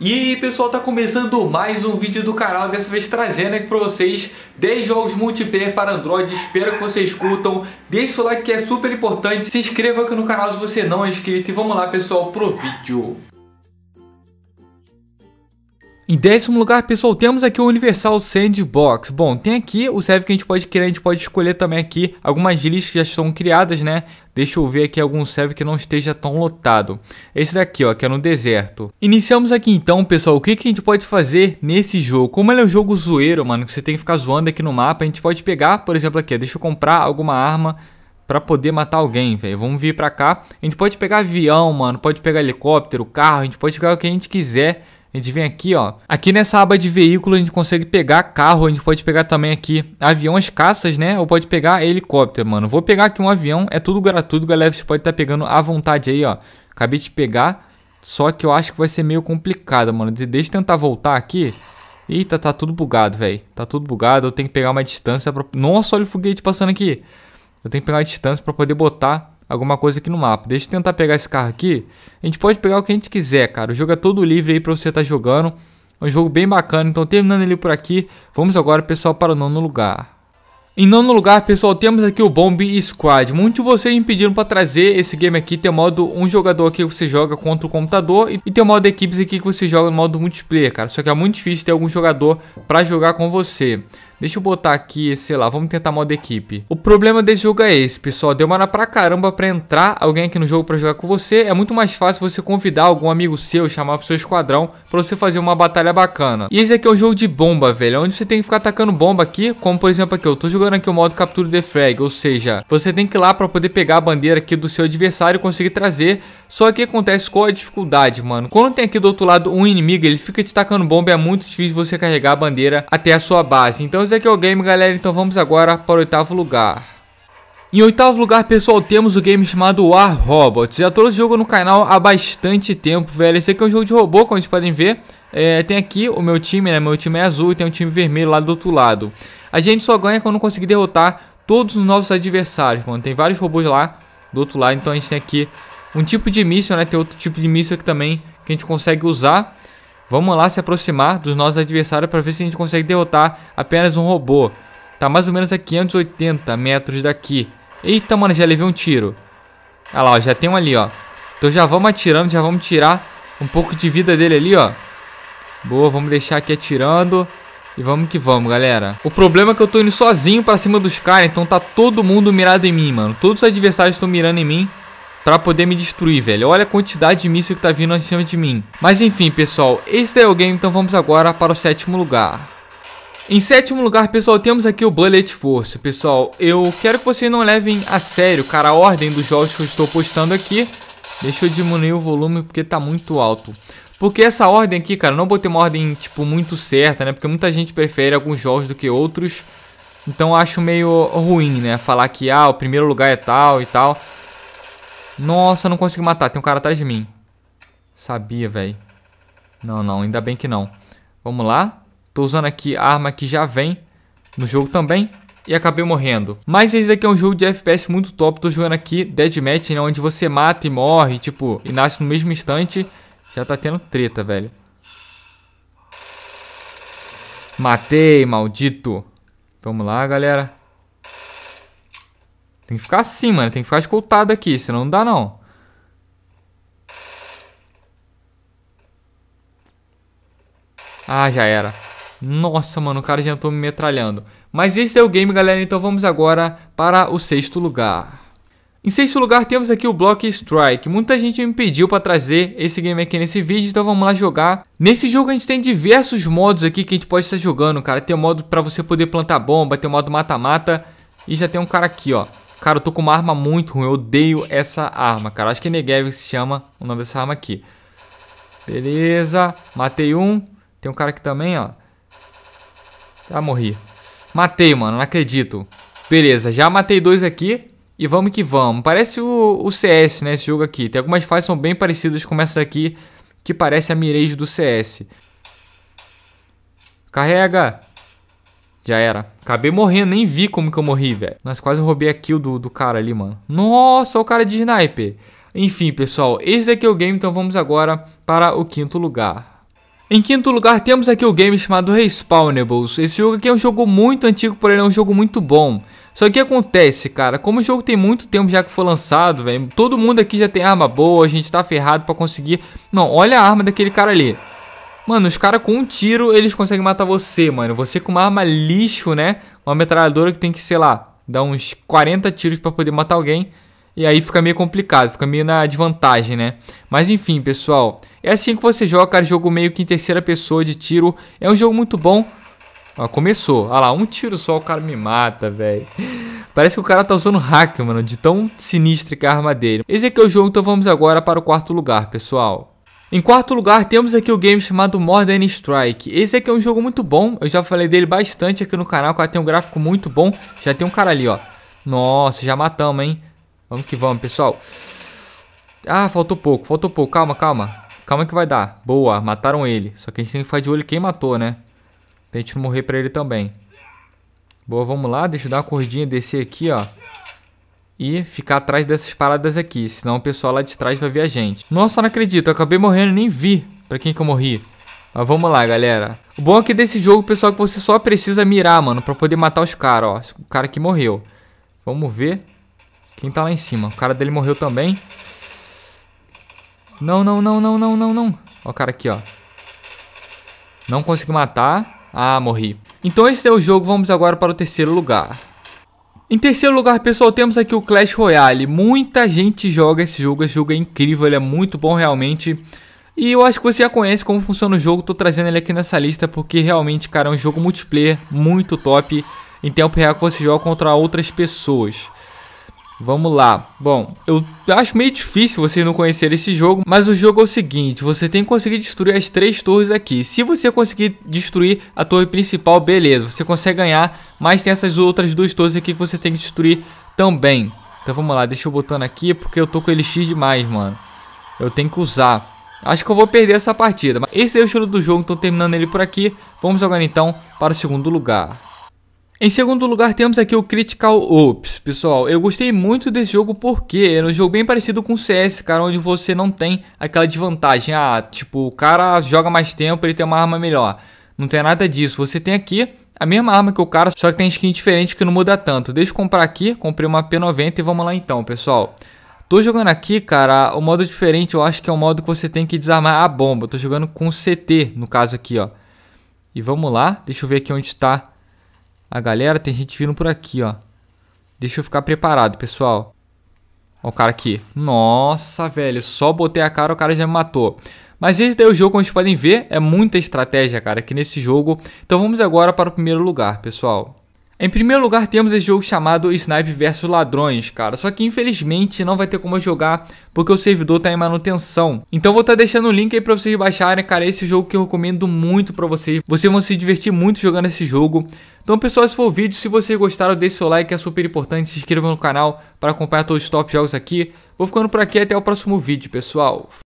E aí pessoal, tá começando mais um vídeo do canal, dessa vez trazendo aqui pra vocês 10 jogos multiplayer para Android, espero que vocês curtam, Deixe o like que é super importante, se inscreva aqui no canal se você não é inscrito e vamos lá pessoal pro vídeo. Em décimo lugar, pessoal, temos aqui o Universal Sandbox. Bom, tem aqui o serve que a gente pode criar, a gente pode escolher também aqui algumas listas que já estão criadas, né? Deixa eu ver aqui algum serve que não esteja tão lotado. Esse daqui, ó, que é no deserto. Iniciamos aqui então, pessoal, o que, que a gente pode fazer nesse jogo? Como ele é um jogo zoeiro, mano, que você tem que ficar zoando aqui no mapa, a gente pode pegar, por exemplo, aqui, ó, deixa eu comprar alguma arma para poder matar alguém, velho. Vamos vir para cá. A gente pode pegar avião, mano, pode pegar helicóptero, carro, a gente pode pegar o que a gente quiser a gente vem aqui, ó. Aqui nessa aba de veículo a gente consegue pegar carro, a gente pode pegar também aqui aviões caças, né? Ou pode pegar helicóptero, mano. Vou pegar aqui um avião, é tudo gratuito, galera. Você pode estar tá pegando à vontade aí, ó. Acabei de pegar, só que eu acho que vai ser meio complicado, mano. Deixa eu tentar voltar aqui. Eita, tá tudo bugado, velho. Tá tudo bugado, eu tenho que pegar uma distância pra... Nossa, olha o foguete passando aqui. Eu tenho que pegar uma distância pra poder botar alguma coisa aqui no mapa. Deixa eu tentar pegar esse carro aqui. A gente pode pegar o que a gente quiser, cara. O jogo é todo livre aí pra você estar tá jogando. É um jogo bem bacana. Então, terminando ele por aqui, vamos agora, pessoal, para o nono lugar. Em nono lugar, pessoal, temos aqui o Bomb Squad. Muitos de vocês me pediram para trazer esse game aqui. Tem modo um jogador aqui que você joga contra o computador e tem modo equipes aqui que você joga no modo multiplayer, cara. Só que é muito difícil ter algum jogador para jogar com você. Deixa eu botar aqui, sei lá, vamos tentar modo equipe. O problema desse jogo é esse, pessoal. Demora pra caramba pra entrar alguém aqui no jogo pra jogar com você. É muito mais fácil você convidar algum amigo seu, chamar pro seu esquadrão, pra você fazer uma batalha bacana. E esse aqui é um jogo de bomba, velho. É onde você tem que ficar atacando bomba aqui, como por exemplo aqui, eu tô jogando configura aqui o modo captura the flag, ou seja, você tem que ir lá para poder pegar a bandeira aqui do seu adversário e conseguir trazer. Só que acontece qual é a dificuldade, mano? Quando tem aqui do outro lado um inimigo, ele fica destacando bomba bomba é muito difícil você carregar a bandeira até a sua base. Então esse aqui é o game, galera. Então vamos agora para o oitavo lugar. Em oitavo lugar, pessoal, temos o game chamado War Robots. Já trouxe o jogo no canal há bastante tempo, velho. Esse aqui é um jogo de robô, como vocês podem ver. É, tem aqui o meu time, né? Meu time é azul e tem um time vermelho lá do outro lado. A gente só ganha quando conseguir derrotar todos os nossos adversários, mano. Tem vários robôs lá do outro lado, então a gente tem aqui um tipo de míssil, né? Tem outro tipo de míssil aqui também que a gente consegue usar. Vamos lá se aproximar dos nossos adversários para ver se a gente consegue derrotar apenas um robô. Tá mais ou menos a 580 metros daqui. Eita, mano, já levei um tiro. Olha lá, ó, já tem um ali, ó. Então já vamos atirando, já vamos tirar um pouco de vida dele ali, ó. Boa, vamos deixar aqui atirando. E vamos que vamos, galera. O problema é que eu tô indo sozinho pra cima dos caras, então tá todo mundo mirado em mim, mano. Todos os adversários estão mirando em mim pra poder me destruir, velho. Olha a quantidade de míssil que tá vindo em cima de mim. Mas enfim, pessoal, esse é o game, então vamos agora para o sétimo lugar. Em sétimo lugar, pessoal, temos aqui o Bullet Force. Pessoal, eu quero que vocês não levem a sério, cara, a ordem dos jogos que eu estou postando aqui. Deixa eu diminuir o volume porque tá muito alto. Porque essa ordem aqui, cara, eu não botei uma ordem, tipo, muito certa, né? Porque muita gente prefere alguns jogos do que outros. Então eu acho meio ruim, né? Falar que, ah, o primeiro lugar é tal e tal. Nossa, não consigo matar. Tem um cara atrás de mim. Sabia, velho. Não, não. Ainda bem que não. Vamos lá. Estou usando aqui a arma que já vem no jogo também e acabei morrendo. Mas esse daqui é um jogo de FPS muito top. Tô jogando aqui Deadmatch, né? Onde você mata e morre, tipo, e nasce no mesmo instante. Já tá tendo treta, velho. Matei, maldito. Vamos lá, galera. Tem que ficar assim, mano. Tem que ficar escoltado aqui, senão não dá, não. Ah, já era. Nossa, mano, o cara já tô me metralhando. Mas esse é o game, galera, então vamos agora para o sexto lugar. Em sexto lugar temos aqui o Block Strike. Muita gente me pediu para trazer esse game aqui nesse vídeo, então vamos lá jogar. Nesse jogo a gente tem diversos modos aqui que a gente pode estar jogando, cara. Tem o um modo para você poder plantar bomba, tem o um modo mata-mata e já tem um cara aqui, ó. Cara, eu tô com uma arma muito ruim, eu odeio essa arma, cara. Acho que é Negev se chama o nome dessa arma aqui. Beleza, matei um. Tem um cara aqui também, ó. Já morri. Matei, mano. Não acredito. Beleza, já matei dois aqui. E vamos que vamos. Parece o, o CS, né? Esse jogo aqui. Tem algumas fases são bem parecidas com essa daqui. Que parece a Mirage do CS. Carrega. Já era. Acabei morrendo, nem vi como que eu morri, velho. Nós quase roubei a kill do, do cara ali, mano. Nossa, o cara de sniper. Enfim, pessoal, esse daqui é o game, então vamos agora para o quinto lugar. Em quinto lugar, temos aqui o game chamado Respawnables. Esse jogo aqui é um jogo muito antigo, porém é um jogo muito bom. Só que acontece, cara, como o jogo tem muito tempo já que foi lançado, velho, todo mundo aqui já tem arma boa, a gente tá ferrado pra conseguir... Não, olha a arma daquele cara ali. Mano, os caras com um tiro, eles conseguem matar você, mano. Você com uma arma lixo, né? Uma metralhadora que tem que, sei lá, dar uns 40 tiros pra poder matar alguém. E aí fica meio complicado, fica meio na desvantagem, né? Mas enfim, pessoal, é assim que você joga, cara. Jogo meio que em terceira pessoa de tiro. É um jogo muito bom. Ó, começou. Ah lá, um tiro só, o cara me mata, velho. Parece que o cara tá usando hack, mano, de tão sinistra que é a arma dele. Esse aqui é o jogo, então vamos agora para o quarto lugar, pessoal. Em quarto lugar, temos aqui o game chamado Modern Strike. Esse aqui é um jogo muito bom, eu já falei dele bastante aqui no canal, cara, tem um gráfico muito bom. Já tem um cara ali, ó. Nossa, já matamos, hein? Vamos que vamos, pessoal. Ah, faltou pouco, faltou pouco. Calma, calma. Calma que vai dar. Boa, mataram ele. Só que a gente tem que ficar de olho quem matou, né? Pra gente não morrer pra ele também. Boa, vamos lá. Deixa eu dar uma corridinha, descer aqui, ó. E ficar atrás dessas paradas aqui. Senão o pessoal lá de trás vai ver a gente. Nossa, não acredito. Eu acabei morrendo nem vi pra quem que eu morri. Mas vamos lá, galera. O bom aqui é desse jogo, pessoal, é que você só precisa mirar, mano. Pra poder matar os caras, ó. O cara que morreu. Vamos ver. Quem tá lá em cima? O cara dele morreu também. Não, não, não, não, não, não, não. Ó o cara aqui, ó. Não consegui matar. Ah, morri. Então esse é o jogo, vamos agora para o terceiro lugar. Em terceiro lugar, pessoal, temos aqui o Clash Royale. Muita gente joga esse jogo, esse jogo é incrível, ele é muito bom realmente. E eu acho que você já conhece como funciona o jogo, tô trazendo ele aqui nessa lista porque realmente, cara, é um jogo multiplayer muito top. Em tempo real que você joga contra outras pessoas. Vamos lá. Bom, eu acho meio difícil você não conhecer esse jogo, mas o jogo é o seguinte, você tem que conseguir destruir as três torres aqui. Se você conseguir destruir a torre principal, beleza, você consegue ganhar, mas tem essas outras duas torres aqui que você tem que destruir também. Então vamos lá, deixa eu botando aqui, porque eu tô com x demais, mano. Eu tenho que usar. Acho que eu vou perder essa partida, mas esse é o estilo do jogo, então terminando ele por aqui. Vamos agora então para o segundo lugar. Em segundo lugar, temos aqui o Critical Ops. Pessoal, eu gostei muito desse jogo porque é um jogo bem parecido com o CS, cara, onde você não tem aquela desvantagem. Ah, tipo, o cara joga mais tempo, ele tem uma arma melhor. Não tem nada disso. Você tem aqui a mesma arma que o cara, só que tem skin diferente que não muda tanto. Deixa eu comprar aqui, comprei uma P90 e vamos lá então, pessoal. Tô jogando aqui, cara, o modo diferente eu acho que é o modo que você tem que desarmar a bomba. Tô jogando com CT, no caso aqui, ó. E vamos lá, deixa eu ver aqui onde está a galera, tem gente vindo por aqui, ó. Deixa eu ficar preparado, pessoal. Ó o cara aqui. Nossa, velho. Só botei a cara, o cara já me matou. Mas esse daí é o jogo, como vocês podem ver, é muita estratégia, cara, aqui nesse jogo. Então vamos agora para o primeiro lugar, pessoal. Em primeiro lugar, temos esse jogo chamado Snipe vs Ladrões, cara. Só que infelizmente não vai ter como jogar porque o servidor tá em manutenção. Então vou estar tá deixando o link aí pra vocês baixarem, cara. Esse jogo que eu recomendo muito pra vocês. Vocês vão se divertir muito jogando esse jogo. Então pessoal, esse foi o vídeo. Se vocês gostaram, deixe seu like, é super importante. Se inscreva no canal para acompanhar todos os top jogos aqui. Vou ficando por aqui até o próximo vídeo, pessoal.